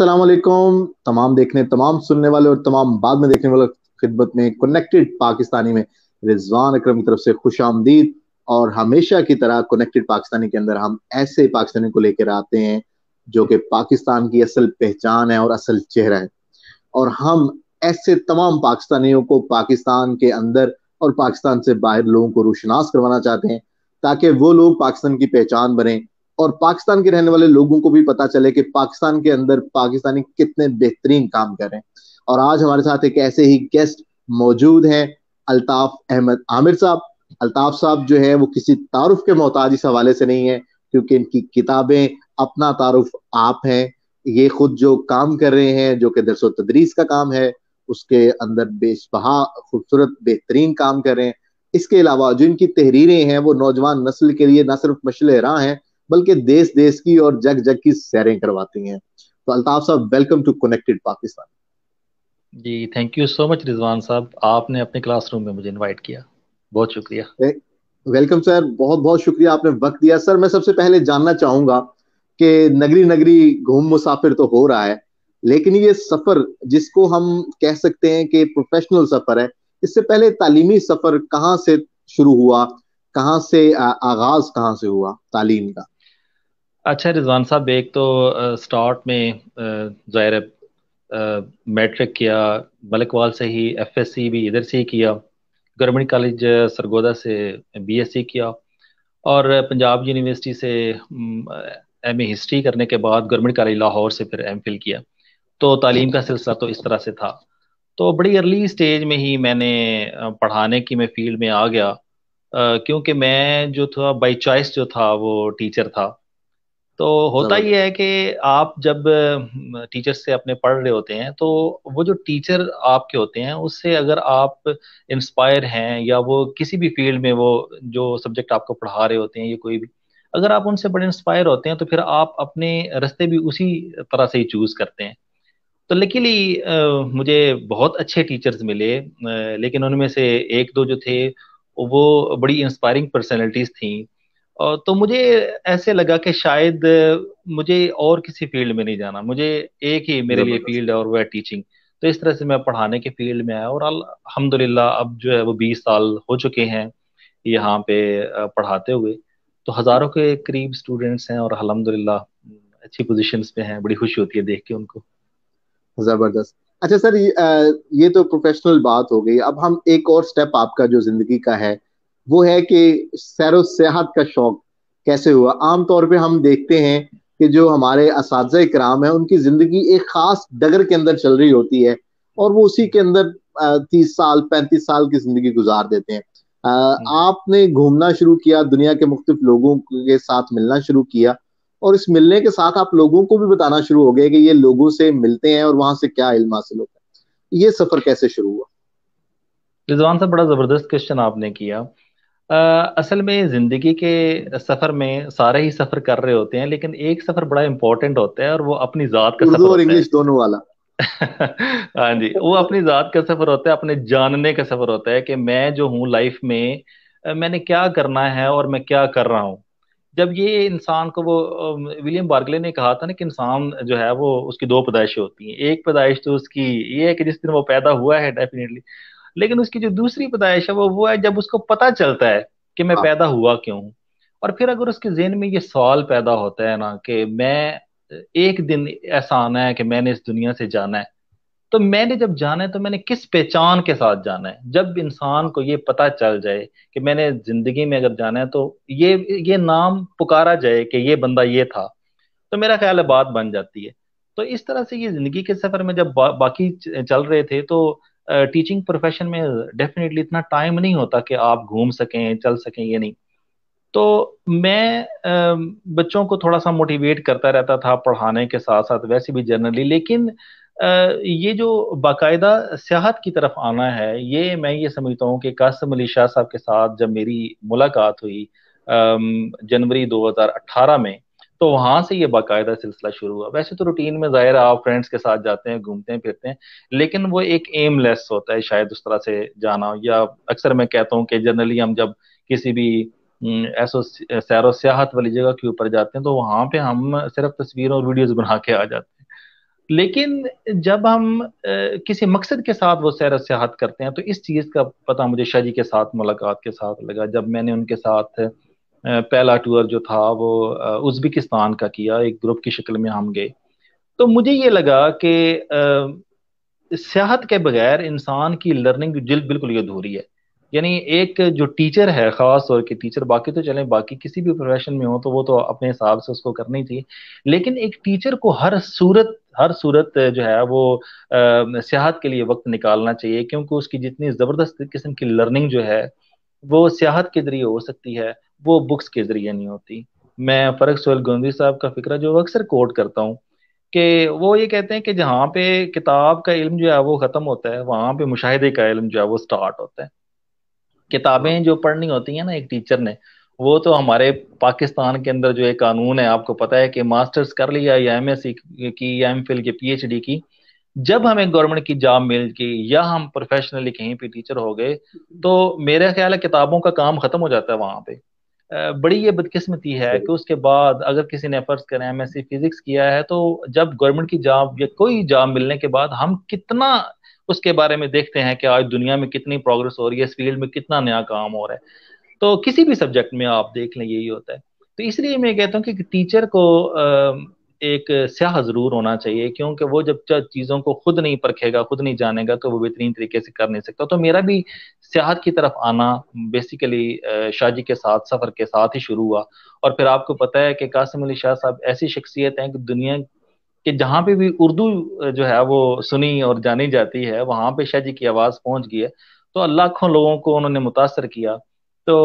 असलम तमाम देखने तमाम सुनने वाले और तमाम बाद में देखने वाले खिदमत में कनेक्टेड पाकिस्तानी में रिजवान अक्रम की तरफ से खुश आमदीद और हमेशा की तरह कनेक्टेड पाकिस्तानी के अंदर हम ऐसे पाकिस्तानी को लेकर आते हैं जो कि पाकिस्तान की असल पहचान है और असल चेहरा है और हम ऐसे तमाम पाकिस्तानियों को पाकिस्तान के अंदर और पाकिस्तान से बाहर लोगों को रोशनास करवाना चाहते हैं ताकि वो लोग पाकिस्तान की पहचान बने और पाकिस्तान के रहने वाले लोगों को भी पता चले कि पाकिस्तान के अंदर पाकिस्तानी कितने बेहतरीन काम कर रहे हैं और आज हमारे साथ एक ऐसे ही गेस्ट मौजूद हैं अल्ताफ अहमद आमिर साहब अल्ताफ साहब जो है वो किसी तारुफ के मोहताज इस हवाले से नहीं है क्योंकि इनकी किताबें अपना तारुफ आप हैं ये खुद जो काम कर रहे हैं जो कि दरसो तदरीस का काम है उसके अंदर बेशबहा खूबसूरत बेहतरीन काम कर रहे हैं इसके अलावा जो इनकी तहरीरें हैं वो नौजवान नस्ल के लिए ना सिर्फ मशल राह हैं बल्कि देश देश की और जग जग की सैरें करवाती हैं तो अल्ताफ साहब welcome to Connected Pakistan ji thank you so much Rizwan साहब आपने अपने क्लासरूम में मुझे इनवाइट किया बहुत शुक्रिया वेलकम सर बहुत बहुत शुक्रिया आपने वक्त दिया सर मैं सबसे पहले जानना चाहूंगा कि नगरी नगरी घूम मुसाफिर तो हो रहा है लेकिन ये सफर जिसको हम कह सकते हैं कि प्रोफेशनल सफर है इससे पहले तालीमी सफर कहाँ से शुरू हुआ कहाँ से आगाज कहाँ से हुआ तालीम का अच्छा रिजवान साहब एक तो स्टार्ट में ज़ाहिर मैट्रिक किया मलकवाल से ही एफएससी भी इधर से ही किया गवर्नमेंट कॉलेज सरगोदा से बीएससी किया और पंजाब यूनिवर्सिटी से एम हिस्ट्री करने के बाद गवर्नमेंट कॉलेज लाहौर से फिर एम किया तो तालीम का सिलसिला तो इस तरह से था तो बड़ी अर्ली स्टेज में ही मैंने पढ़ाने की मैं फील्ड में आ गया क्योंकि मैं जो था बाई चॉइस जो था वो टीचर था तो होता ये है कि आप जब टीचर से अपने पढ़ रहे होते हैं तो वो जो टीचर आपके होते हैं उससे अगर आप इंस्पायर हैं या वो किसी भी फील्ड में वो जो सब्जेक्ट आपको पढ़ा रहे होते हैं या कोई भी अगर आप उनसे बड़े इंस्पायर होते हैं तो फिर आप अपने रास्ते भी उसी तरह से ही चूज करते हैं तो लकीली मुझे बहुत अच्छे टीचर्स मिले लेकिन उनमें से एक दो जो थे वो बड़ी इंस्पायरिंग पर्सनैलिटीज थी तो मुझे ऐसे लगा कि शायद मुझे और किसी फील्ड में नहीं जाना मुझे एक ही मेरे लिए फील्ड है और वह टीचिंग तो इस तरह से मैं पढ़ाने के फील्ड में आया और अलहमदुल्ला अब जो है वो बीस साल हो चुके हैं यहाँ पे पढ़ाते हुए तो हज़ारों के करीब स्टूडेंट्स हैं और अलहमदुल्ला अच्छी पोजिशन पे हैं बड़ी खुशी होती है देख के उनको ज़बरदस्त अच्छा सर ये तो प्रोफेशनल बात हो गई अब हम एक और स्टेप आपका जो जिंदगी का है वो है कि सैर सियाहत का शौक कैसे हुआ आमतौर पे हम देखते हैं कि जो हमारे इस कराम है उनकी ज़िंदगी एक ख़ास डगर के अंदर चल रही होती है और वो उसी के अंदर तीस साल पैंतीस साल की ज़िंदगी गुजार देते हैं हम्म। आपने घूमना शुरू किया दुनिया के मुख्तु लोगों के साथ मिलना शुरू किया और इस मिलने के साथ आप लोगों को भी बताना शुरू हो गए कि ये लोगों से मिलते हैं और वहां से क्या इल्म हासिल होता है ये सफर कैसे शुरू हुआ रिजवान साहब बड़ा जबरदस्त क्वेश्चन आपने किया असल में ज़िंदगी के सफ़र में सारे ही सफ़र कर रहे होते हैं लेकिन एक सफ़र बड़ा इंपॉर्टेंट होता है और वो अपनी ज़ात का सफ़र और इंग्लिश दोनों वाला हाँ जी वो अपनी ज़ात का सफ़र होता है अपने जानने का सफ़र होता है कि मैं जो हूँ लाइफ में मैंने क्या करना है और मैं क्या कर रहा हूँ जब ये इंसान को वो विलियम बार्गले ने कहा था ना कि इंसान जो है वो उसकी दो पैदाइशें होती हैं एक पैदाइश तो उसकी ये है कि जिस दिन वो पैदा हुआ है डेफिनेटली लेकिन उसकी जो दूसरी पैदाइश है वो वो है जब उसको पता चलता है कि मैं हाँ। पैदा हुआ क्यों हूँ और फिर अगर उसके जेन में ये सवाल पैदा होता है ना कि मैं एक दिन ऐसा आना है कि मैंने इस दुनिया से जाना है तो मैंने जब जाना है तो मैंने किस पहचान के साथ जाना है जब इंसान को ये पता चल जाए कि मैंने जिंदगी में अगर जाना है तो ये ये नाम पुकारा जाए कि ये बंदा ये था तो मेरा ख्याल है बात बन जाती है तो इस तरह से ये जिंदगी के सफर में जब बा, बाकी चल रहे थे तो टीचिंग प्रोफेशन में डेफिनेटली इतना टाइम नहीं होता कि आप घूम सकें चल सकें ये नहीं तो मैं बच्चों को थोड़ा सा मोटिवेट करता रहता था पढ़ाने के साथ साथ वैसे भी जर्नली लेकिन ये जो बाकायदा सियाहत की तरफ आना है ये मैं ये समझता हूँ कि कासम अली शाह साहब के साथ जब मेरी मुलाकात हुई जनवरी 2018 में तो वहां से ये बाकायदा सिलसिला शुरू हुआ वैसे तो रूटीन में जाहिर आप फ्रेंड्स के साथ जाते हैं घूमते हैं फिरते हैं लेकिन वो एक एम लेस होता है शायद उस तरह से जाना या अक्सर मैं कहता हूँ कि जनरली हम जब किसी भी हम्म, ऐसो सैर सियाहत वाली जगह के ऊपर जाते हैं तो वहां पे हम सिर्फ तस्वीर और वीडियोज बना के आ जाते हैं लेकिन जब हम किसी मकसद के साथ वो सैर सियाहत करते हैं तो इस चीज़ का पता मुझे जी के साथ मुलाकात के साथ लगा जब मैंने उनके साथ पहला टूर जो था वो उज्बेकिस्तान का किया एक ग्रुप की शक्ल में हम गए तो मुझे ये लगा कि सियाहत के बगैर इंसान की लर्निंग जिल बिल्कुल ये अधूरी है यानी एक जो टीचर है ख़ास तौर के टीचर बाकी तो चलें बाकी किसी भी प्रोफेशन में हो तो वो तो अपने हिसाब से उसको करनी चाहिए लेकिन एक टीचर को हर सूरत हर सूरत जो है वो सियाहत के लिए वक्त निकालना चाहिए क्योंकि उसकी जितनी ज़बरदस्त किस्म की लर्निंग जो है वो सियाहत के ज़रिए हो सकती है वो बुक्स के जरिए नहीं होती मैं फरक सोहेल गोंदी साहब का फिक्र जो अक्सर कोट करता हूँ कि वो ये कहते हैं कि जहाँ पे किताब का इल्म जो है वो ख़त्म होता है वहां पे मुशाहिदे का इल्म जो है वो स्टार्ट होता है किताबें जो पढ़नी होती हैं ना एक टीचर ने वो तो हमारे पाकिस्तान के अंदर जो एक कानून है आपको पता है कि मास्टर्स कर लिया या एम एस की या एम फिल की पी एच डी की जब हमें गवर्नमेंट की जॉब मिल गई या हम प्रोफेशनली कहीं पे टीचर हो गए तो मेरा ख्याल है किताबों का काम खत्म हो जाता है वहां पे बड़ी ये बदकिस्मती है कि उसके बाद अगर किसी ने फर्ज करें एम एस सी फिजिक्स किया है तो जब गवर्नमेंट की जॉब या कोई जॉब मिलने के बाद हम कितना उसके बारे में देखते हैं कि आज दुनिया में कितनी प्रोग्रेस हो रही है इस फील्ड में कितना नया काम हो रहा है तो किसी भी सब्जेक्ट में आप देख लें यही होता है तो इसलिए मैं कहता हूँ कि टीचर को एक स्याह जरूर होना चाहिए क्योंकि वो जब चीज़ों को खुद नहीं परखेगा खुद नहीं जानेगा तो वो बेहतरीन तरीके से कर नहीं सकता तो मेरा भी सियाहत की तरफ आना बेसिकली शाहजी के साथ सफ़र के साथ ही शुरू हुआ और फिर आपको पता है कि कासिम अली शाह साहब ऐसी शख्सियत हैं कि दुनिया कि जहाँ पे भी उर्दू जो है वो सुनी और जानी जाती है वहाँ पे शाहजी की आवाज़ पहुँच गई है तो लाखों लोगों को उन्होंने मुतासर किया तो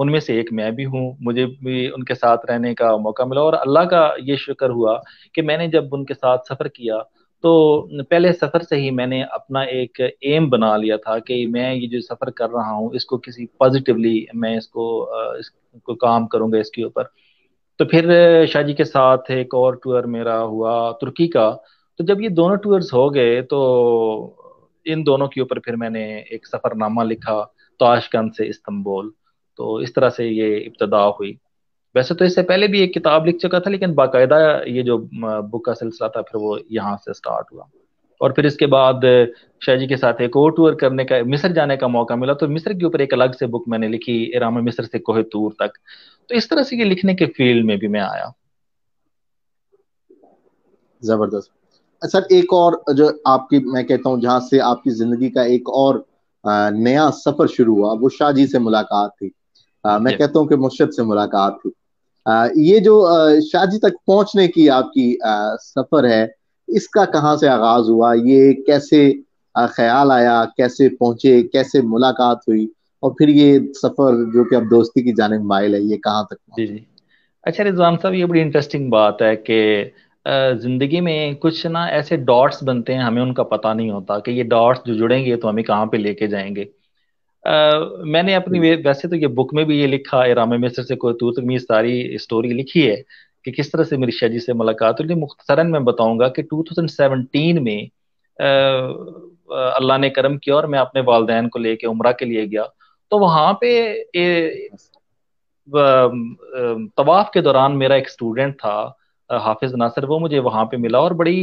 उनमें से एक मैं भी हूँ मुझे भी उनके साथ रहने का मौका मिला और अल्लाह का ये शुक्र हुआ कि मैंने जब उनके साथ सफ़र किया तो पहले सफ़र से ही मैंने अपना एक एम बना लिया था कि मैं ये जो सफ़र कर रहा हूँ इसको किसी पॉजिटिवली मैं इसको इसको काम करूँगा इसके ऊपर तो फिर शाहजी के साथ एक और टूर मेरा हुआ तुर्की का तो जब ये दोनों टूर्स हो गए तो इन दोनों के ऊपर फिर मैंने एक सफ़रनामा लिखा ताशकंद से इस्तंबोल तो इस तरह से ये इब्तदा हुई वैसे तो इससे पहले भी एक किताब लिख चुका था लेकिन बाकायदा ये जो बुक का सिलसिला था फिर वो यहाँ से स्टार्ट हुआ और फिर इसके बाद शाहजी के साथ एक और टूर करने का मिस्र जाने का मौका मिला तो मिस्र के ऊपर एक अलग से बुक मैंने लिखी इराम मिस्र से कोहे तूर तक तो इस तरह से ये लिखने के फील्ड में भी मैं आया जबरदस्त सर अच्छा, एक और जो आपकी मैं कहता हूँ जहां से आपकी जिंदगी का एक और नया सफर शुरू हुआ वो शाहजी से मुलाकात थी मैं कहता हूँ कि मुर्शद से मुलाकात थी ये जो शाहजी तक पहुंचने की आपकी सफर है इसका कहाँ से आगाज हुआ ये कैसे ख्याल आया कैसे पहुंचे कैसे मुलाकात हुई और फिर ये सफर जो कि अब दोस्ती की जानब माइल है ये कहाँ तक जी जी अच्छा रिजवान साहब ये बड़ी इंटरेस्टिंग बात है कि जिंदगी में कुछ ना ऐसे डॉट्स बनते हैं हमें उनका पता नहीं होता कि ये डॉट्स जो जुड़ेंगे तो हमें कहाँ पे लेके जाएंगे Uh, मैंने अपनी वैसे तो ये बुक में भी ये लिखा रामे मिस्र से कोतू तक सारी स्टोरी लिखी है कि किस तरह से मेरी शाहजी से मुलाकात हुई मुख्तरन मैं बताऊंगा कि 2017 में अल्लाह ने करम किया और मैं अपने वालदेन को लेके उम्र के लिए गया तो वहाँ पे अच्छा। तवाफ के दौरान मेरा एक स्टूडेंट था हाफिज नासिर वो मुझे वहां पे मिला और बड़ी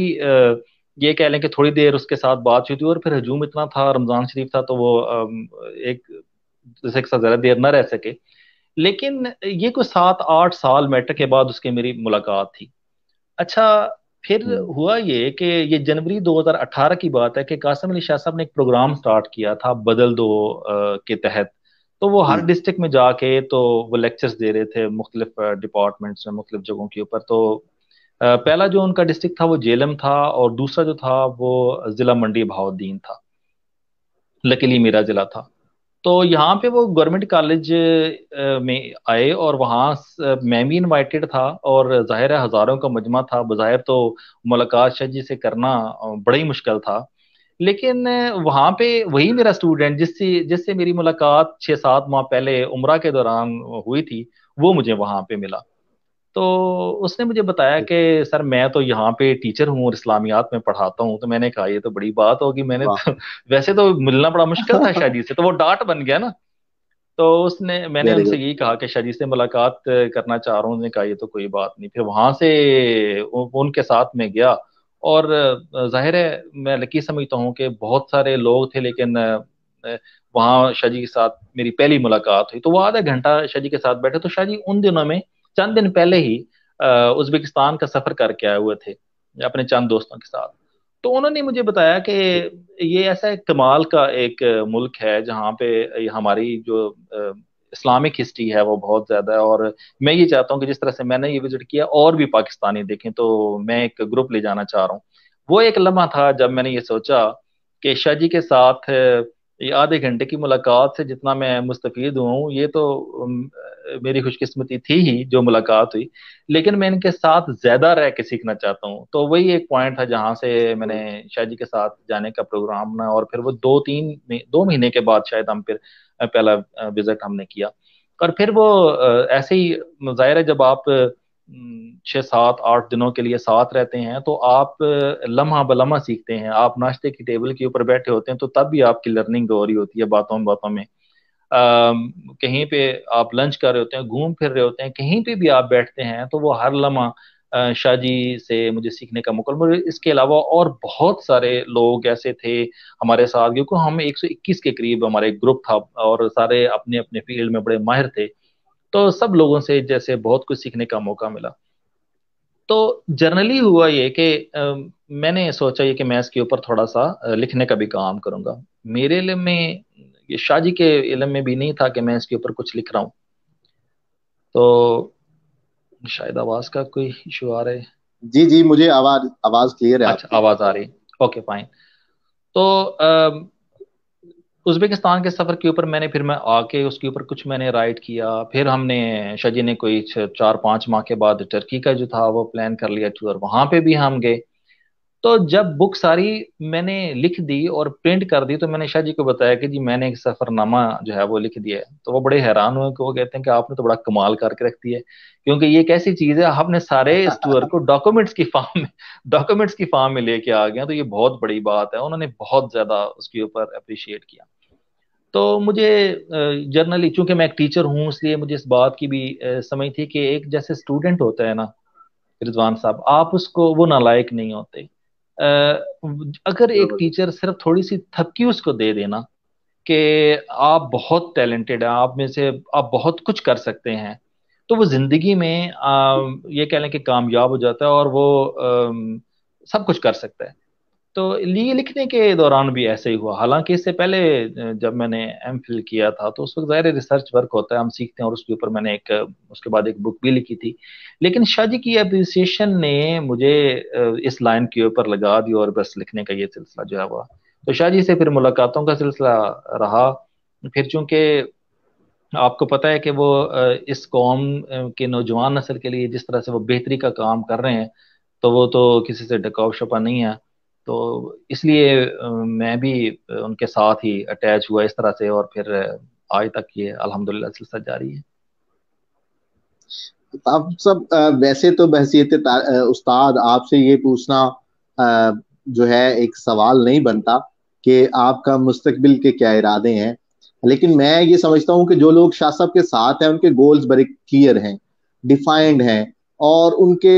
ये कह लें कि थोड़ी देर उसके साथ बात हुई थी और फिर हजूम इतना था रमज़ान शरीफ था तो वो एक जैसे एक साथ ज़्यादा देर ना रह सके लेकिन ये कुछ सात आठ साल मैट्रिक के बाद उसकी मेरी मुलाकात थी अच्छा फिर हम्म। हुआ ये कि ये जनवरी 2018 की बात है कि कासम अली शाह साहब ने एक प्रोग्राम स्टार्ट किया था बदल दो के तहत तो वो हर हम्म। डिस्ट्रिक्ट में जाके तो वो लेक्चर्स दे रहे थे मुख्तलिफ डिपार्टमेंट्स में मुख्तलिफ जगहों के ऊपर तो पहला जो उनका डिस्ट्रिक्ट था वो जेलम था और दूसरा जो था वो जिला मंडी बहाउद्दीन था लकीली मेरा जिला था तो यहाँ पे वो गवर्नमेंट कॉलेज में आए और वहाँ मैं भी इनवाइटेड था और ज़ाहिर है हज़ारों का मजमा था बज़ाहिर तो मुलाकात शाह जी से करना बड़ा ही मुश्किल था लेकिन वहाँ पे वही मेरा स्टूडेंट जिससे जिससे मेरी मुलाकात छः सात माह पहले उम्र के दौरान हुई थी वो मुझे वहाँ पे मिला तो उसने मुझे बताया कि सर मैं तो यहाँ पे टीचर हूँ और इस्लामियात में पढ़ाता हूँ तो मैंने कहा ये तो बड़ी बात होगी मैंने तो, वैसे तो मिलना बड़ा मुश्किल था शादी से तो वो डांट बन गया ना तो उसने मैंने उनसे यही कहा कि शादी से मुलाकात करना चाह रहा हूँ उन्होंने कहा ये तो कोई बात नहीं फिर वहां से उनके साथ में गया और जाहिर है मैं लकी समझता हूँ कि बहुत सारे लोग थे लेकिन वहाँ शाहजी के साथ मेरी पहली मुलाकात हुई तो वो आधा घंटा शाहजी के साथ बैठे तो शाहजी उन दिनों में चंद दिन पहले ही उज्बेकिस्तान का सफर करके आए हुए थे अपने चंद दोस्तों के साथ तो उन्होंने मुझे बताया कि ये ऐसा एक कमाल का एक मुल्क है जहाँ पे हमारी जो इस्लामिक हिस्ट्री है वो बहुत ज़्यादा है और मैं ये चाहता हूँ कि जिस तरह से मैंने ये विजिट किया और भी पाकिस्तानी देखें तो मैं एक ग्रुप ले जाना चाह रहा हूँ वो एक लम्हा था जब मैंने ये सोचा कि शाह जी के साथ ये आधे घंटे की मुलाकात से जितना मैं मुस्तफ़ हूँ ये तो मेरी खुशकिस्मती थी ही जो मुलाकात हुई लेकिन मैं इनके साथ ज़्यादा रह के सीखना चाहता हूँ तो वही एक पॉइंट था जहाँ से मैंने शाह जी के साथ जाने का प्रोग्राम बना और फिर वो दो तीन दो महीने के बाद शायद हम फिर पहला विज़िट हमने किया और फिर वो ऐसे ही ज़ाहिर है जब आप हम्म, छः सात आठ दिनों के लिए साथ रहते हैं तो आप लम्हा बलम्हा सीखते हैं आप नाश्ते की टेबल के ऊपर बैठे होते हैं तो तब भी आपकी लर्निंग हो रही होती है बातों में बातों में कहीं पे आप लंच कर रहे होते हैं घूम फिर रहे होते हैं कहीं पे भी आप बैठते हैं तो वो हर लम्हा शाहजी से मुझे सीखने का मौका मुझे इसके अलावा और बहुत सारे लोग ऐसे थे हमारे साथ क्योंकि हम 121 के करीब हमारे ग्रुप था और सारे अपने अपने फील्ड में बड़े माहिर थे तो सब लोगों से जैसे बहुत कुछ सीखने का मौका मिला तो जर्नली हुआ ये कि मैंने सोचा ये कि मैं इसके ऊपर थोड़ा सा लिखने का भी काम करूंगा मेरे इलम में ये शाहजी के इलम में भी नहीं था कि मैं इसके ऊपर कुछ लिख रहा हूं तो शायद आवाज का कोई इशू आ रहा है जी जी मुझे आवाज आवाज क्लियर है अच्छा आवाज आ रही ओके फाइन तो आ, उज्बेकिस्तान के सफ़र के ऊपर मैंने फिर मैं आके उसके ऊपर कुछ मैंने राइट किया फिर हमने शजी ने कोई चार पांच माह के बाद टर्की का जो था वो प्लान कर लिया टूर वहाँ पे भी हम गए तो जब बुक सारी मैंने लिख दी और प्रिंट कर दी तो मैंने शाह जी को बताया कि जी मैंने एक सफरनामा जो है वो लिख दिया है तो वो बड़े हैरान हुए कि वो कहते हैं कि आपने तो बड़ा कमाल करके रख दिया है क्योंकि ये एक ऐसी चीज है आपने सारे स्टोर को डॉक्यूमेंट्स की फॉर्म में डॉक्यूमेंट्स की फॉर्म में लेके आ गया तो ये बहुत बड़ी बात है उन्होंने बहुत ज्यादा उसके ऊपर अप्रिशिएट किया तो मुझे जर्नली चूंकि मैं एक टीचर हूँ इसलिए मुझे इस बात की भी समझ थी कि एक जैसे स्टूडेंट होता है ना रिजवान साहब आप उसको वो नालायक नहीं होते अगर एक टीचर सिर्फ थोड़ी सी थपकी उसको दे देना कि आप बहुत टैलेंटेड हैं आप में से आप बहुत कुछ कर सकते हैं तो वो जिंदगी में आ, ये कह लें कि कामयाब हो जाता है और वो आ, सब कुछ कर सकता है तो लिखने के दौरान भी ऐसे ही हुआ हालांकि इससे पहले जब मैंने एम फिल किया था तो उस वक्त ज़ाहिर रिसर्च वर्क होता है हम सीखते हैं और उसके ऊपर मैंने एक उसके बाद एक बुक भी लिखी थी लेकिन शाजी की अप्रिसिएशन ने मुझे इस लाइन के ऊपर लगा दिया और बस लिखने का ये सिलसिला जो है हुआ तो शाहजी से फिर मुलाकातों का सिलसिला रहा फिर चूंकि आपको पता है कि वो इस कौम के नौजवान नसल के लिए जिस तरह से वो बेहतरी का काम कर रहे हैं तो वो तो किसी से डकाव शपा नहीं है तो इसलिए मैं भी उनके साथ ही अटैच हुआ इस तरह से और फिर आज तक ये अल्हम्दुलिल्लाह सिलसिला जारी है आप सब वैसे तो बहसीत उस्ताद आपसे ये पूछना जो है एक सवाल नहीं बनता कि आपका मुस्तकबिल के क्या इरादे हैं लेकिन मैं ये समझता हूँ कि जो लोग शाह साहब के साथ हैं उनके गोल्स बड़े क्लियर हैं डिफाइंड हैं और उनके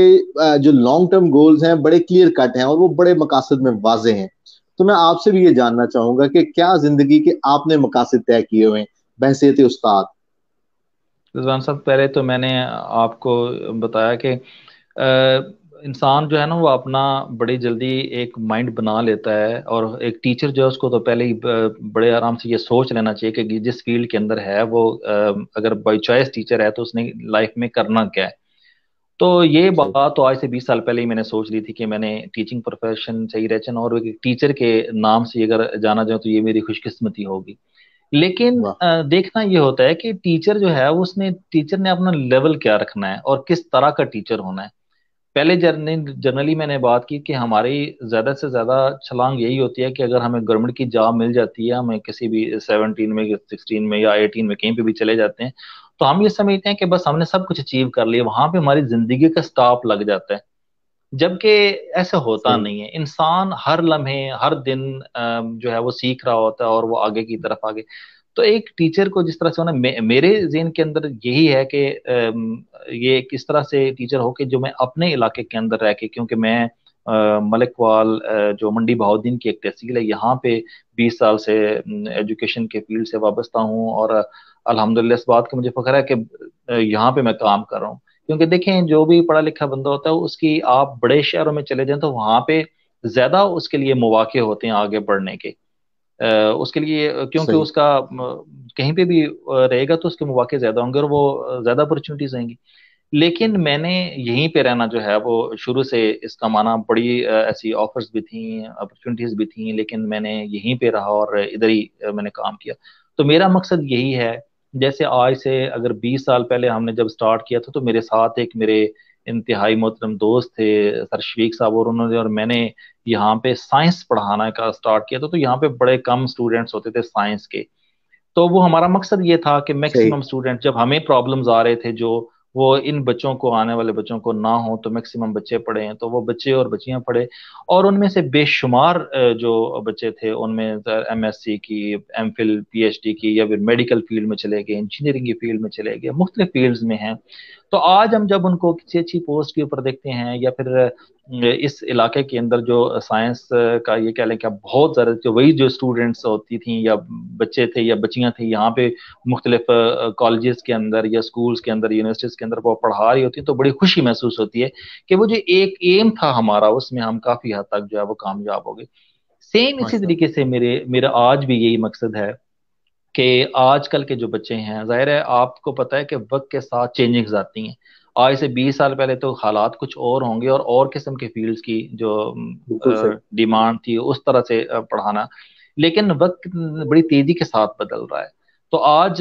जो लॉन्ग टर्म गोल्स हैं बड़े क्लियर कट हैं और वो बड़े मकासद में वाजे हैं तो मैं आपसे भी ये जानना चाहूंगा कि क्या जिंदगी के आपने मकासद तय किए हुए हैं बहसीत उस्ताद रिजवान साहब पहले तो मैंने आपको बताया कि इंसान जो है ना वो अपना बड़ी जल्दी एक माइंड बना लेता है और एक टीचर जो है उसको तो पहले ही बड़े आराम से ये सोच लेना चाहिए कि जिस फील्ड के अंदर है वो अगर बाई चॉइस टीचर है तो उसने लाइफ में करना क्या है तो ये अच्छा। बात तो आज से बीस साल पहले ही मैंने सोच ली थी कि मैंने टीचिंग प्रोफेशन सही रचन और एक टीचर के नाम से अगर जाना जाए तो ये मेरी खुशकिस्मती होगी लेकिन देखना ये होता है कि टीचर जो है उसने टीचर ने अपना लेवल क्या रखना है और किस तरह का टीचर होना है पहले जनरली मैंने बात की कि हमारी ज़्यादा से ज़्यादा छलांग यही होती है कि अगर हमें गवर्नमेंट की जॉब मिल जाती है हमें किसी भी सेवनटीन में सिक्सटीन में या एटीन में कहीं पे भी चले जाते हैं तो हम ये समझते हैं कि बस हमने सब कुछ अचीव कर लिया वहां पे हमारी जिंदगी का स्टॉप लग जाता है जबकि ऐसा होता नहीं है इंसान हर लम्हे हर दिन जो है वो सीख रहा होता है और वो आगे की तरफ आगे तो एक टीचर को जिस तरह से होना मे, मेरे जेन के अंदर यही है कि ये किस तरह से टीचर हो के जो मैं अपने इलाके के अंदर रह के क्योंकि मैं मलकवाल जो मंडी बहाउद्दीन की एक तहसील है यहाँ पे 20 साल से एजुकेशन के फील्ड से वाबस्ता हूँ और अलहमदुल्ला इस बात का मुझे फ़ख्र है कि यहाँ पे मैं काम कर रहा हूँ क्योंकि देखें जो भी पढ़ा लिखा बंदा होता है उसकी आप बड़े शहरों में चले जाएं तो वहाँ पे ज़्यादा उसके लिए मौाक़े होते हैं आगे बढ़ने के उसके लिए क्योंकि उसका कहीं पे भी रहेगा तो उसके मौाक़े ज़्यादा होंगे और वो ज़्यादा अपॉर्चुनिटीज़ आएंगी लेकिन मैंने यहीं पे रहना जो है वो शुरू से इसका माना बड़ी ऐसी ऑफर्स भी थी अपॉर्चुनिटीज़ भी थी लेकिन मैंने यहीं पे रहा और इधर ही मैंने काम किया तो मेरा मकसद यही है जैसे आज से अगर 20 साल पहले हमने जब स्टार्ट किया था तो मेरे साथ एक मेरे इंतहाई मोहतरम दोस्त थे सर शफीक साहब और उन्होंने और मैंने यहाँ पे साइंस पढ़ाना का स्टार्ट किया था तो यहाँ पे बड़े कम स्टूडेंट्स होते थे साइंस के तो वो हमारा मकसद ये था कि मैक्सिमम स्टूडेंट जब हमें प्रॉब्लम्स आ रहे थे जो वो इन बच्चों को आने वाले बच्चों को ना हो तो मैक्सिमम बच्चे पढ़े हैं तो वो बच्चे और बच्चियां पढ़े और उनमें से बेशुमार जो बच्चे थे उनमें एम एस सी की M Phil P H D की या फिर मेडिकल फील्ड में चले गए इंजीनियरिंग की फील्ड में चले गए मुख्तलिफ फील्ड में हैं तो आज हम जब उनको किसी अच्छी पोस्ट के ऊपर देखते हैं या फिर इस इलाके के अंदर जो साइंस का ये कह लें कि बहुत ज़्यादा जो वही जो स्टूडेंट्स होती थी या बच्चे थे या बच्चियाँ थी यहाँ पे मुख्तलिफ कॉलेज के अंदर या स्कूल्स के अंदर यूनिवर्सिटीज़ के अंदर वो पढ़ा रही होती है तो बड़ी खुशी महसूस होती है कि वो जो एक एम था हमारा उसमें हम काफ़ी हद तक जो है वो कामयाब हो गए सेम इसी तरीके से मेरे मेरा आज भी यही मकसद है कि आजकल के जो बच्चे हैं जाहिर है आपको पता है कि वक्त के साथ चेंजिंग्स आती हैं आज से 20 साल पहले तो हालात कुछ और होंगे और और किस्म के फील्ड्स की जो डिमांड थी उस तरह से पढ़ाना लेकिन वक्त बड़ी तेजी के साथ बदल रहा है तो आज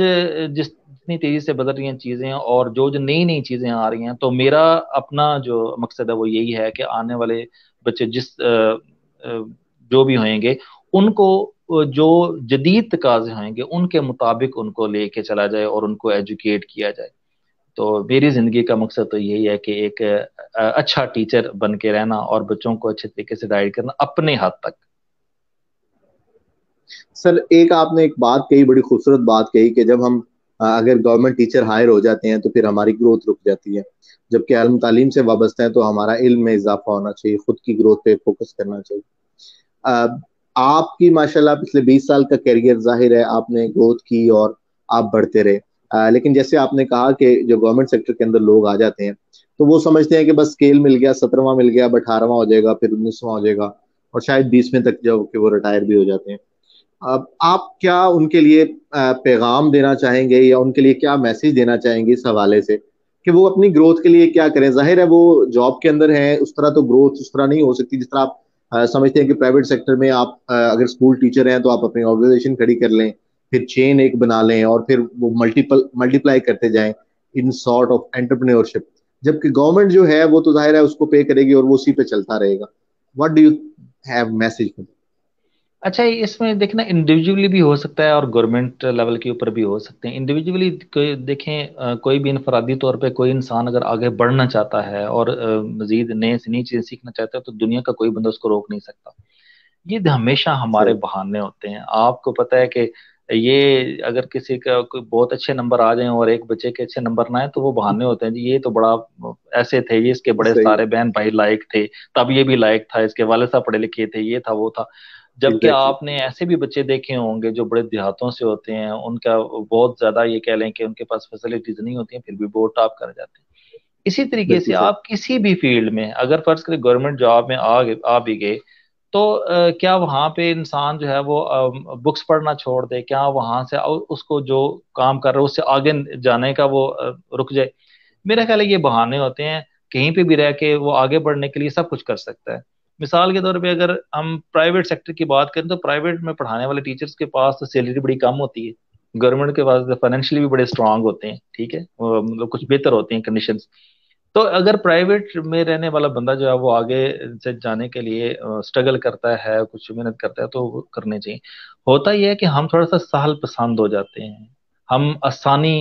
जिस इतनी तेजी से बदल रही हैं चीज़ें और जो जो नई नई चीज़ें आ रही हैं तो मेरा अपना जो मकसद है वो यही है कि आने वाले बच्चे जिस जो भी होंगे उनको जो जदीद तकाजे आएंगे उनके मुताबिक उनको लेके चला जाए और उनको एजुकेट किया जाए तो मेरी ज़िंदगी का मकसद तो यही है कि एक अच्छा टीचर बन के रहना और बच्चों को अच्छे तरीके से गाइड करना अपने हद तक सर एक आपने एक बात कही बड़ी खूबसूरत बात कही कि जब हम अगर गवर्नमेंट टीचर हायर हो जाते हैं तो फिर हमारी ग्रोथ रुक जाती है जबकि अलम तालीम से वाबस्ता है तो हमारा इल्म में इजाफा होना चाहिए खुद की ग्रोथ पे फोकस करना चाहिए आपकी माशाल्लाह पिछले 20 साल का कैरियर जाहिर है आपने ग्रोथ की और आप बढ़ते रहे आ, लेकिन जैसे आपने कहा कि जो गवर्नमेंट सेक्टर के अंदर लोग आ जाते हैं तो वो समझते हैं कि बस स्केल मिल गया सत्रहवा मिल गया अब अठारहवा हो जाएगा फिर उन्नीसवा हो जाएगा और शायद बीसवें तक जो कि वो रिटायर भी हो जाते हैं अब आप क्या उनके लिए पैगाम देना चाहेंगे या उनके लिए क्या मैसेज देना चाहेंगे इस हवाले से कि वो अपनी ग्रोथ के लिए क्या करें जाहिर है वो जॉब के अंदर है उस तरह तो ग्रोथ उस तरह नहीं हो सकती जिस तरह आप समझते हैं कि प्राइवेट सेक्टर में आप अगर स्कूल टीचर हैं तो आप अपनी ऑर्गेनाइजेशन खड़ी कर लें फिर चेन एक बना लें और फिर वो मल्टीपल मल्टीप्लाई करते जाएं इन सॉर्ट ऑफ एंटरप्रेन्योरशिप जबकि गवर्नमेंट जो है वो तो जाहिर है उसको पे करेगी और वो उसी पे चलता रहेगा what do you have message for अच्छा इसमें देखना इंडिविजुअली भी हो सकता है और गवर्नमेंट लेवल के ऊपर भी हो सकते हैं इंडिविजुअली देखें कोई भी इनफरादी तौर पे कोई इंसान अगर आगे बढ़ना चाहता है और मजीद नए से नई चीज़ें सीखना चाहता है तो दुनिया का कोई बंदा उसको रोक नहीं सकता ये हमेशा हमारे बहाने होते हैं आपको पता है कि ये अगर किसी का कोई बहुत अच्छे नंबर आ जाए और एक बच्चे के अच्छे नंबर ना आए तो वो बहाने होते हैं जी ये तो बड़ा ऐसे थे ये इसके बड़े सारे बहन भाई लायक थे तब ये भी लायक था इसके वाले साहब पढ़े लिखे थे ये था वो था जबकि आपने ऐसे भी बच्चे देखे होंगे जो बड़े देहातों से होते हैं उनका बहुत ज्यादा ये कह लें कि उनके पास फैसिलिटीज नहीं होती हैं फिर भी वो टॉप कर जाते हैं इसी तरीके से आप किसी भी फील्ड में अगर फर्ज करें गवर्नमेंट जॉब में आ गए आ भी गए तो आ, क्या वहाँ पे इंसान जो है वो आ, बुक्स पढ़ना छोड़ दे क्या वहाँ से उसको जो काम कर रहे हो उससे आगे जाने का वो आ, रुक जाए मेरा ख्याल है ये बहाने होते हैं कहीं पे भी रह के वो आगे बढ़ने के लिए सब कुछ कर सकता है मिसाल के तौर पे अगर हम प्राइवेट सेक्टर की बात करें तो प्राइवेट में पढ़ाने वाले टीचर्स के पास तो सैलरी बड़ी कम होती है गवर्नमेंट के पास फाइनेंशियली तो भी बड़े स्ट्रांग होते हैं ठीक है मतलब कुछ बेहतर होते हैं कंडीशन तो अगर प्राइवेट में रहने वाला बंदा जो है वो आगे से जाने के लिए स्ट्रगल करता है कुछ मेहनत करता है तो वो करने चाहिए होता यह है कि हम थोड़ा सा सहल पसंद हो जाते हैं हम आसानी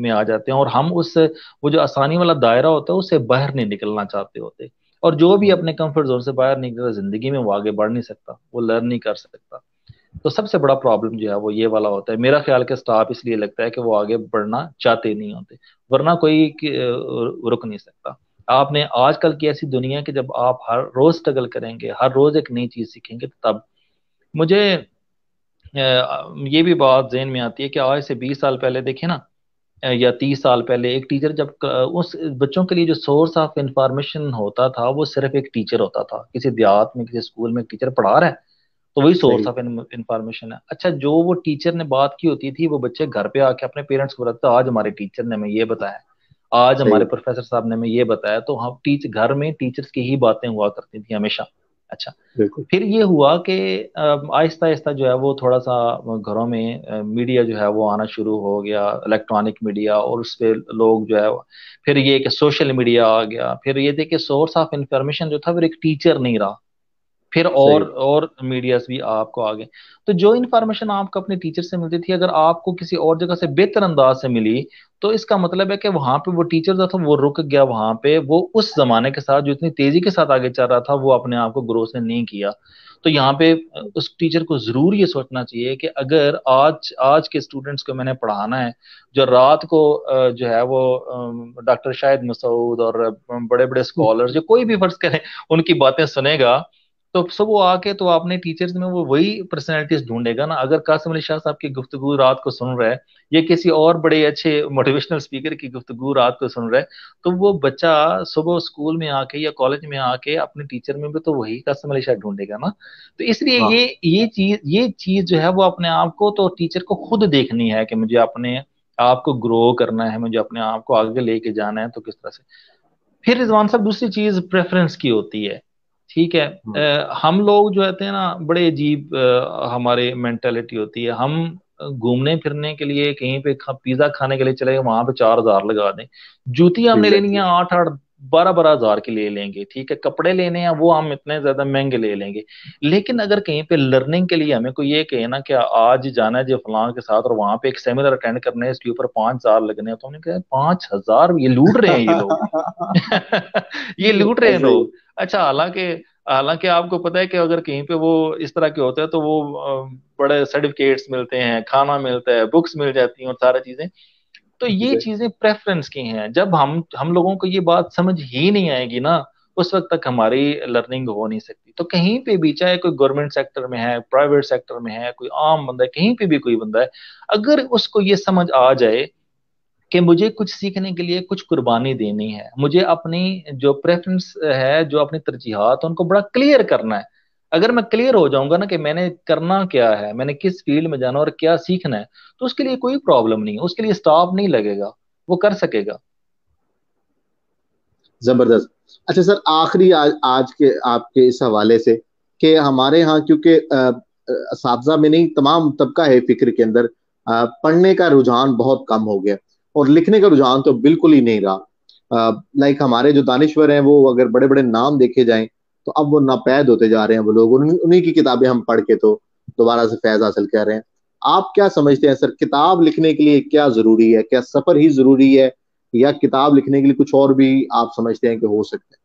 में आ जाते हैं और हम उस वो जो आसानी वाला दायरा होता है उससे बाहर नहीं निकलना चाहते होते और जो भी अपने कंफर्ट जोन से बाहर निकलेगा जिंदगी में वो आगे बढ़ नहीं सकता वो लर्न नहीं कर सकता तो सबसे बड़ा प्रॉब्लम जो है वो ये वाला होता है मेरा ख्याल के स्टाफ इसलिए लगता है कि वो आगे बढ़ना चाहते नहीं होते वरना कोई रुक नहीं सकता आपने आजकल की ऐसी दुनिया कि जब आप हर रोज स्ट्रगल करेंगे हर रोज एक नई चीज सीखेंगे तो तब मुझे ये भी बात जहन में आती है कि आज से 20 साल पहले देखे ना या तीस साल पहले एक टीचर जब उस बच्चों के लिए जो सोर्स ऑफ इंफॉर्मेशन होता था वो सिर्फ एक टीचर होता था किसी देहात में किसी स्कूल में टीचर पढ़ा रहा है तो वही सोर्स ऑफ इंफॉर्मेशन है अच्छा जो वो टीचर ने बात की होती थी वो बच्चे घर पे आके अपने पेरेंट्स को बताते आज हमारे टीचर ने हमें ये बताया आज हमारे प्रोफेसर साहब ने हमें ये बताया तो हम टीच घर में टीचर्स की ही बातें हुआ करती थी हमेशा अच्छा फिर ये हुआ कि आहिस्ता आहिस्ता जो है वो थोड़ा सा घरों में मीडिया जो है वो आना शुरू हो गया इलेक्ट्रॉनिक मीडिया और उस पर लोग जो है फिर ये कि सोशल मीडिया आ गया फिर ये थे कि सोर्स ऑफ इंफॉर्मेशन जो था फिर एक टीचर नहीं रहा फिर और और मीडिया भी आपको आ गए तो जो इन्फॉर्मेशन आपको अपने टीचर से मिलती थी अगर आपको किसी और जगह से बेहतर अंदाज से मिली तो इसका मतलब है कि वहां पे वो टीचर जो था वो रुक गया वहां पे वो उस जमाने के साथ जो इतनी तेजी के साथ आगे चल रहा था वो अपने आप को ग्रोथ से नहीं किया तो यहाँ पे उस टीचर को जरूर ये सोचना चाहिए कि अगर आज आज के स्टूडेंट्स को मैंने पढ़ाना है जो रात को जो है वो डॉक्टर शाहिद मसूद और बड़े बड़े स्कॉलर जो कोई भी फर्ज करें उनकी बातें सुनेगा तो सब वो आके तो आपने टीचर्स में वो वही पर्सनैलिटीज ढूंढेगा ना अगर कासिम अली शाह साहब की गुफ्तगु रात को सुन रहा है या किसी और बड़े अच्छे मोटिवेशनल स्पीकर की गुफ्तगु रात को सुन रहा है तो वो बच्चा सुबह स्कूल में आके या कॉलेज में आके अपने टीचर में भी तो वही कासिम अली शाह ढूंढेगा ना तो इसलिए हाँ। ये ये चीज ये चीज जो है वो अपने आप को तो टीचर को खुद देखनी है कि मुझे अपने आप को ग्रो करना है मुझे अपने आप को आगे लेके जाना है तो किस तरह से फिर रिजवान साहब दूसरी चीज प्रेफरेंस की होती है ठीक है आ, हम्म। हम लोग जो है ना बड़े अजीब हमारे मेंटेलिटी होती है हम घूमने फिरने के लिए कहीं पे खा, पिज्जा खाने के लिए चले वहां पे चार हजार लगा दें जूतियां हमने लेनी है आठ आठ बारह बारह हजार के ले लेंगे ठीक है कपड़े लेने हैं वो हम इतने ज्यादा महंगे ले लेंगे लेकिन अगर कहीं पे लर्निंग के लिए हमें कोई ये कहे ना कि आज जाना है जो फलान के साथ और वहां पे एक सेमिनार अटेंड करने है इसके ऊपर पांच हजार लगने हैं तो हमने कहा पांच हजार ये लूट रहे हैं ये लोग ये लूट रहे हैं लोग अच्छा हालांकि हालांकि आपको पता है कि अगर कहीं पे वो इस तरह के होते हैं तो वो बड़े सर्टिफिकेट्स मिलते हैं खाना मिलता है बुक्स मिल जाती हैं और सारी चीजें तो ये चीजें प्रेफरेंस की हैं जब हम हम लोगों को ये बात समझ ही नहीं आएगी ना उस वक्त तक हमारी लर्निंग हो नहीं सकती तो कहीं पे भी चाहे कोई गवर्नमेंट सेक्टर में है प्राइवेट सेक्टर में है कोई आम बंदा है कहीं पे भी कोई बंदा है अगर उसको ये समझ आ जाए कि मुझे कुछ सीखने के लिए कुछ कुर्बानी देनी है मुझे अपनी जो प्रेफरेंस है जो अपनी तरजीहत उनको बड़ा क्लियर करना है अगर मैं क्लियर हो जाऊंगा ना कि मैंने करना क्या है मैंने किस फील्ड में जाना और क्या सीखना है तो उसके लिए कोई प्रॉब्लम नहीं है उसके लिए स्टाफ नहीं लगेगा वो कर सकेगा जबरदस्त अच्छा सर आखिरी आज आज के आपके इस हवाले से कि हमारे यहाँ क्योंकि में नहीं तमाम तबका है फिक्र के अंदर आ, पढ़ने का रुझान बहुत कम हो गया और लिखने का रुझान तो बिल्कुल ही नहीं रहा लाइक हमारे जो दानश्वर हैं वो अगर बड़े बड़े नाम देखे जाएं तो अब वो नापैद होते जा रहे हैं वो लोग उन्हीं की किताबें हम पढ़ के तो दोबारा से फैज हासिल कर रहे हैं आप क्या समझते हैं सर किताब लिखने के लिए क्या जरूरी है क्या सफर ही जरूरी है या किताब लिखने के लिए कुछ और भी आप समझते हैं कि हो सकते हैं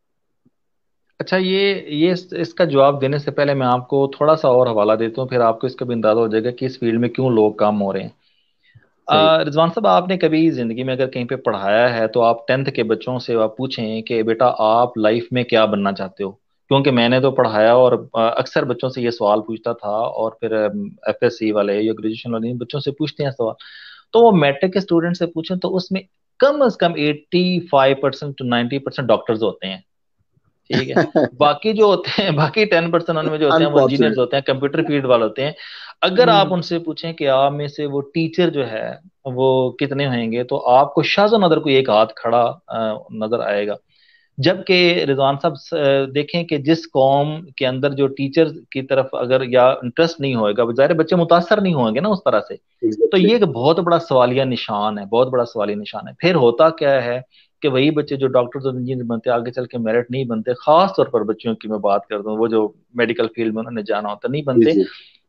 अच्छा ये ये इस, इसका जवाब देने से पहले मैं आपको थोड़ा सा और हवाला देता हूँ फिर आपको इसका भी अंदाजा हो जाएगा कि इस फील्ड में क्यों लोग काम हो रहे हैं रिजवान साहब आपने कभी ज़िंदगी में अगर कहीं पे पढ़ाया है तो आप टेंथ के बच्चों से आप पूछें कि बेटा आप लाइफ में क्या बनना चाहते हो क्योंकि मैंने तो पढ़ाया और अक्सर बच्चों से ये सवाल पूछता था और फिर एफ वाले या ग्रेजुएशन वाले बच्चों से पूछते हैं सवाल तो वो मैट्रिक के स्टूडेंट से पूछें तो उसमें कम अज कम five percent to ninety percent doctors होते हैं ठीक है बाकी जो होते हैं बाकी टेन परसेंट उनमें जो होते हैं वो इंजीनियर होते हैं कंप्यूटर फील्ड वाले होते हैं अगर आप हम्म। उनसे पूछें कि आप में से वो टीचर जो है वो कितने होंगे तो आपको शाहजो नजर को एक हाथ खड़ा नजर आएगा जबकि रिजवान साहब देखें कि जिस कौम के अंदर जो टीचर की तरफ अगर या इंटरेस्ट नहीं होएगा ज़ाहिर बच्चे मुतासर नहीं होंगे ना उस तरह से तो ये एक बहुत बड़ा सवालिया निशान है बहुत बड़ा सवालिया निशान है फिर होता क्या है कि वही बच्चे जो डॉक्टर्स और इंजीनियर बनते आगे चल के मेरिट नहीं बनते खास तौर पर बच्चों की मैं बात करता हूँ वो जो मेडिकल फील्ड में उन्होंने जाना होता नहीं बनते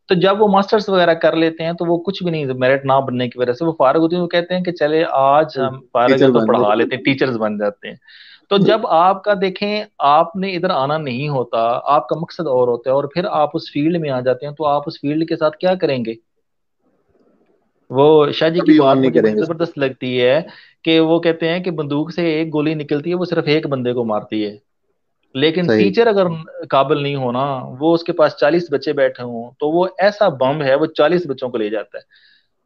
तो जब वो मास्टर्स वगैरह कर लेते हैं तो वो कुछ भी नहीं मेरिट ना बनने की वजह से वो फारग होती है वो कहते हैं कि चले आज हम फारग तो पढ़ा लेते हैं टीचर्स बन जाते हैं तो जब आपका देखें आपने इधर आना नहीं होता आपका मकसद और होता है और फिर आप उस फील्ड में आ जाते हैं तो आप उस फील्ड के साथ क्या करेंगे वो शाह जी की बात जबरदस्त लगती है कि वो कहते हैं कि बंदूक से एक गोली निकलती है वो सिर्फ एक बंदे को मारती है लेकिन टीचर अगर काबिल नहीं होना वो उसके पास चालीस बच्चे बैठे हों तो वो ऐसा बम है वो चालीस बच्चों को ले जाता है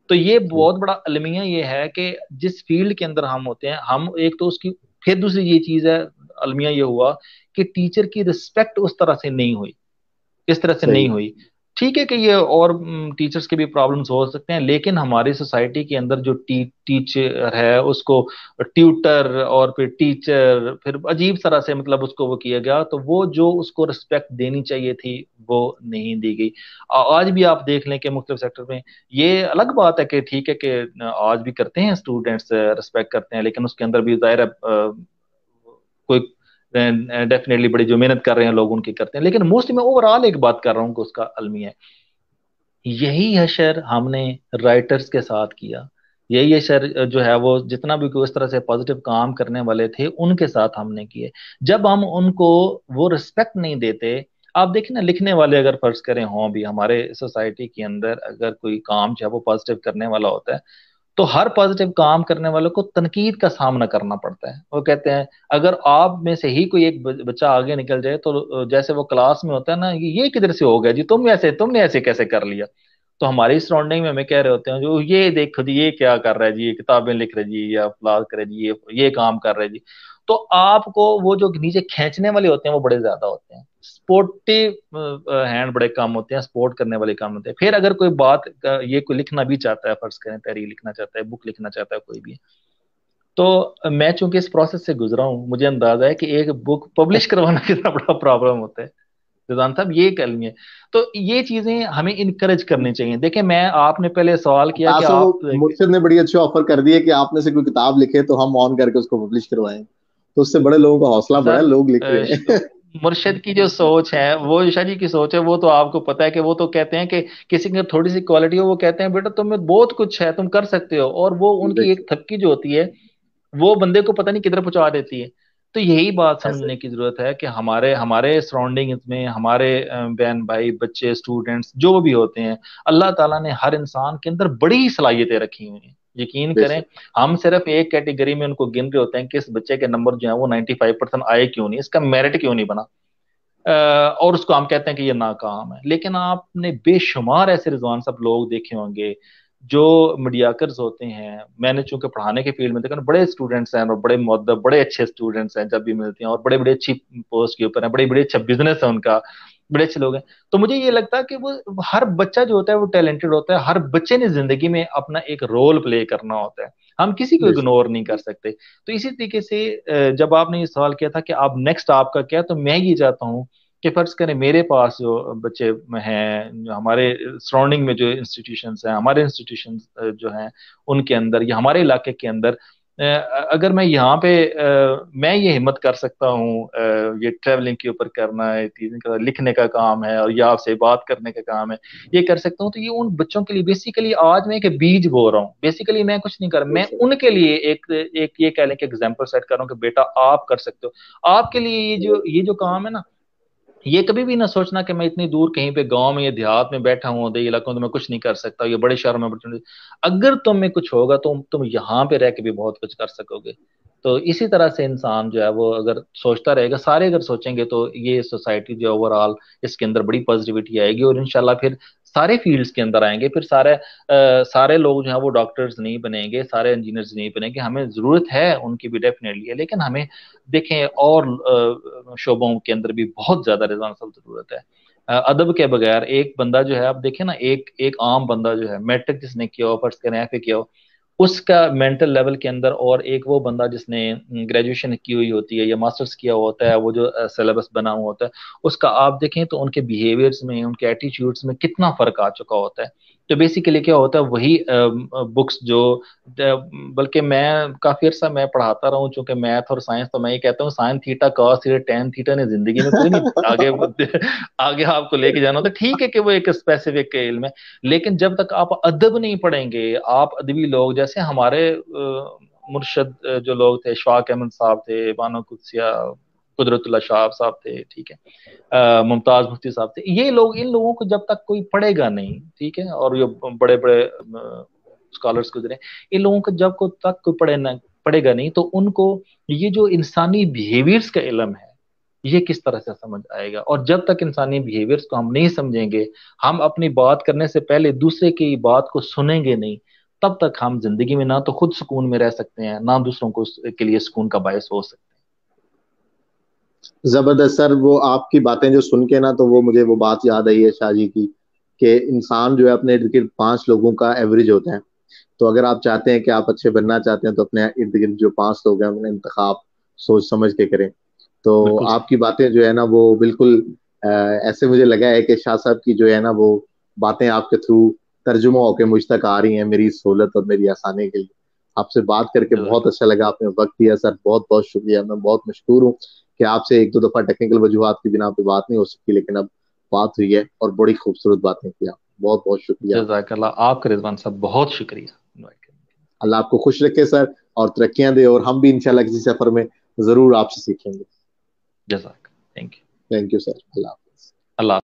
तो ये बहुत बड़ा अलमिया ये है कि जिस फील्ड के अंदर हम होते हैं हम एक तो उसकी फिर दूसरी ये चीज है अलमिया ये हुआ कि टीचर की रिस्पेक्ट उस तरह से नहीं हुई इस तरह से नहीं हुई ठीक है कि ये और टीचर्स के भी प्रॉब्लम्स हो सकते हैं लेकिन हमारी सोसाइटी के अंदर जो टी, टीचर है उसको ट्यूटर और फिर टीचर फिर अजीब तरह से मतलब उसको वो किया गया तो वो जो उसको रिस्पेक्ट देनी चाहिए थी वो नहीं दी गई आज भी आप देख लें कि मुख्तलिफ सेक्टर में ये अलग बात है कि ठीक है कि आज भी करते हैं स्टूडेंट्स रिस्पेक्ट करते हैं लेकिन उसके अंदर भी ज़ाहिर कोई डेफिनेटली uh, बड़ी जो मेहनत कर रहे हैं लोग उनकी करते हैं लेकिन मोस्टली मैं ओवरऑल एक बात कर रहा हूँ कि उसका अलमी है यही हशर हमने राइटर्स के साथ किया यही हशर जो है वो जितना भी कोई तरह से पॉजिटिव काम करने वाले थे उनके साथ हमने किए जब हम उनको वो रिस्पेक्ट नहीं देते आप देखिए ना लिखने वाले अगर फर्ज करें हों हाँ भी हमारे सोसाइटी के अंदर अगर कोई काम जो है वो पॉजिटिव करने वाला होता है तो हर पॉजिटिव काम करने वालों को तनकीद का सामना करना पड़ता है वो कहते हैं अगर आप में से ही कोई एक बच्चा आगे निकल जाए तो जैसे वो क्लास में होता है ना ये किधर से हो गया जी तुम ऐसे तुमने ऐसे कैसे कर लिया तो हमारी सराउंडिंग में हमें कह रहे होते हैं जो ये देखो जी ये क्या कर रहा है जी ये किताबें लिख रहे जी या कर रहे जी ये ये काम कर रहे जी तो आपको वो जो नीचे खींचने वाले होते हैं वो बड़े ज्यादा होते हैं स्पोर्टिव हैंड बड़े काम होते हैं स्पोर्ट करने वाले काम होते हैं फिर अगर कोई बात ये कोई लिखना भी चाहता है फर्ज करें तहरीर लिखना चाहता है बुक लिखना चाहता है कोई भी तो मैं चूंकि इस प्रोसेस से गुजरा हूँ मुझे अंदाजा है कि एक बुक पब्लिश करवाना कितना बड़ा प्रॉब्लम होता है रिजान साहब ये कह लिए तो ये चीजें हमें इनकरेज करनी चाहिए देखिए मैं आपने पहले सवाल किया कि आप मुर्शिद ने बड़ी अच्छी ऑफर कर दी है कि आपने से कोई किताब लिखे तो हम ऑन करके उसको पब्लिश करवाएं तो उससे बड़े लोगों का हौसला बढ़ा लोग लिख रहे हैं मुर्शद की जो सोच है वो ईशा जी की सोच है वो तो आपको पता है कि वो तो कहते हैं कि किसी के थोड़ी सी क्वालिटी हो वो कहते हैं बेटा तुम बहुत कुछ है तुम कर सकते हो और वो उनकी एक थपकी जो होती है वो बंदे को पता नहीं किधर पहुंचा देती है तो यही बात समझने की जरूरत है कि हमारे हमारे सराउंडिंग में हमारे बहन भाई बच्चे स्टूडेंट्स जो भी होते हैं अल्लाह ताला ने हर इंसान के अंदर बड़ी सलाहियतें रखी हुई हैं यकीन करें हम सिर्फ एक कैटेगरी में उनको गिन रहे होते हैं कि इस बच्चे के नंबर जो है वो 95 परसेंट आए क्यों नहीं इसका मेरिट क्यों नहीं बना और उसको हम कहते हैं कि ये नाकाम है लेकिन आपने बेशुमार ऐसे रिजवान सब लोग देखे होंगे जो मीडियाकर्स होते हैं मैंने चूंकि पढ़ाने के फील्ड में देखा बड़े स्टूडेंट्स हैं और बड़े मदद बड़े अच्छे स्टूडेंट्स हैं जब भी मिलते हैं और बड़े बड़े अच्छी पोस्ट के ऊपर हैं बड़े बड़े अच्छा बिजनेस है उनका बड़े लोग हैं तो मुझे ये लगता है कि वो हर बच्चा जो होता है वो टैलेंटेड होता है हर बच्चे ने जिंदगी में अपना एक रोल प्ले करना होता है हम किसी को इग्नोर नहीं कर सकते तो इसी तरीके से जब आपने ये सवाल किया था कि आप नेक्स्ट आपका क्या तो मैं ये चाहता हूँ कि फर्ज करें मेरे पास जो बच्चे हैं हमारे सराउंडिंग में जो इंस्टीट्यूशन हैं हमारे इंस्टीट्यूशन जो हैं उनके अंदर या हमारे इलाके के अंदर अगर मैं यहाँ पे मैं ये हिम्मत कर सकता हूँ ये ट्रेवलिंग के ऊपर करना है का, लिखने का काम है और या आपसे बात करने का काम है ये कर सकता हूँ तो ये उन बच्चों के लिए बेसिकली आज मैं एक बीज बो रहा हूँ बेसिकली मैं कुछ नहीं कर रहा मैं उनके लिए एक एक ये कह लें कि एग्जाम्पल सेट कर रहा हूँ कि बेटा आप कर सकते हो आपके लिए ये जो ये जो काम है ना ये कभी भी ना सोचना कि मैं इतनी दूर कहीं पे गांव में या देहात में बैठा हुआ दे इलाकों में तो मैं कुछ नहीं कर सकता ये बड़े शहरों में अपॉर्चुनिटी अगर तुम में कुछ होगा तो तुम यहाँ पे रह के भी बहुत कुछ कर सकोगे तो इसी तरह से इंसान जो है वो अगर सोचता रहेगा सारे अगर सोचेंगे तो ये सोसाइटी जो ओवरऑल इसके अंदर बड़ी पॉजिटिविटी आएगी और इनशाला फिर सारे फील्ड्स के अंदर आएंगे फिर सारे आ, सारे लोग जो है वो डॉक्टर्स नहीं बनेंगे सारे इंजीनियर्स नहीं बनेंगे हमें ज़रूरत है उनकी भी डेफिनेटली है लेकिन हमें देखें और शोबों के अंदर भी बहुत ज़्यादा रिजवान ज़रूरत है अदब के बगैर एक बंदा जो है आप देखें ना एक एक आम बंदा जो है मेट्रिक जिसने किया हो फर्स्ट करें एफ फिर किया हो उसका मेंटल लेवल के अंदर और एक वो बंदा जिसने ग्रेजुएशन की हुई होती है या मास्टर्स किया होता है वो जो सिलेबस बना हुआ होता है उसका आप देखें तो उनके बिहेवियर्स में उनके एटीट्यूड्स में कितना फ़र्क आ चुका होता है तो बेसिकली क्या होता है वही बुक्स जो बल्कि मैं काफी अर्सा मैं पढ़ाता रहा हूँ चूंकि मैथ और साइंस तो मैं ये कहता हूँ sine theta cos theta tan theta ने जिंदगी में कोई नहीं आगे आगे आपको लेके जाना होता ठीक है कि वो एक स्पेसिफिक इल्म है लेकिन जब तक आप अदब नहीं पढ़ेंगे आप अदबी लोग जैसे हमारे मुर्शद जो लोग थे शाक अहमद साहब थे बानो कुदसिया कुदरतुल्ला शाह साहब थे ठीक है मुमताज़ मुफ्ती साहब थे ये लोग इन लोगों को जब तक कोई पढ़ेगा नहीं ठीक है और ये बड़े बड़े स्कॉलर्स गुजरे इन लोगों को जब को तक कोई पढ़े ना पढ़ेगा नहीं तो उनको ये जो इंसानी बिहेवियर्स का इलम है ये किस तरह से समझ आएगा और जब तक इंसानी बिहेवियर्स को हम नहीं समझेंगे हम अपनी बात करने से पहले दूसरे की बात को सुनेंगे नहीं तब तक हम जिंदगी में ना तो खुद सुकून में रह सकते हैं ना दूसरों को के लिए सुकून का बायस हो सकते हैं जबरदस्त सर वो आपकी बातें जो सुन के ना तो वो मुझे वो बात याद आई है शाहजी की कि इंसान जो है अपने इर्द गिर्द पांच लोगों का एवरेज होता है तो अगर आप चाहते हैं कि आप अच्छे बनना चाहते हैं तो अपने इर्द गिर्द जो पांच लोग हैं उन्हें इंतखाब सोच समझ के करें तो आपकी बातें जो है ना वो बिल्कुल ऐसे मुझे लगा है कि शाह साहब की जो है ना वो बातें आपके थ्रू तर्जुमा होकर मुझ तक आ रही हैं मेरी सहूलत और मेरी आसानी के लिए आपसे बात करके बहुत अच्छा लगा आपने वक्त दिया सर बहुत बहुत शुक्रिया मैं बहुत मशहूर हूँ कि आपसे एक दो दफा टेक्निकल वजूहत की बिना पे बात नहीं हो सकती लेकिन अब बात हुई है और बड़ी खूबसूरत बातें की बहुत बहुत शुक्रिया आपका रिजवान साहब बहुत शुक्रिया अल्लाह आपको खुश रखे सर और तरक्यां दे और हम भी इंशाल्लाह किसी सफर में जरूर आपसे सीखेंगे जजाक thank you thank you sir अल्लाह अल्लाह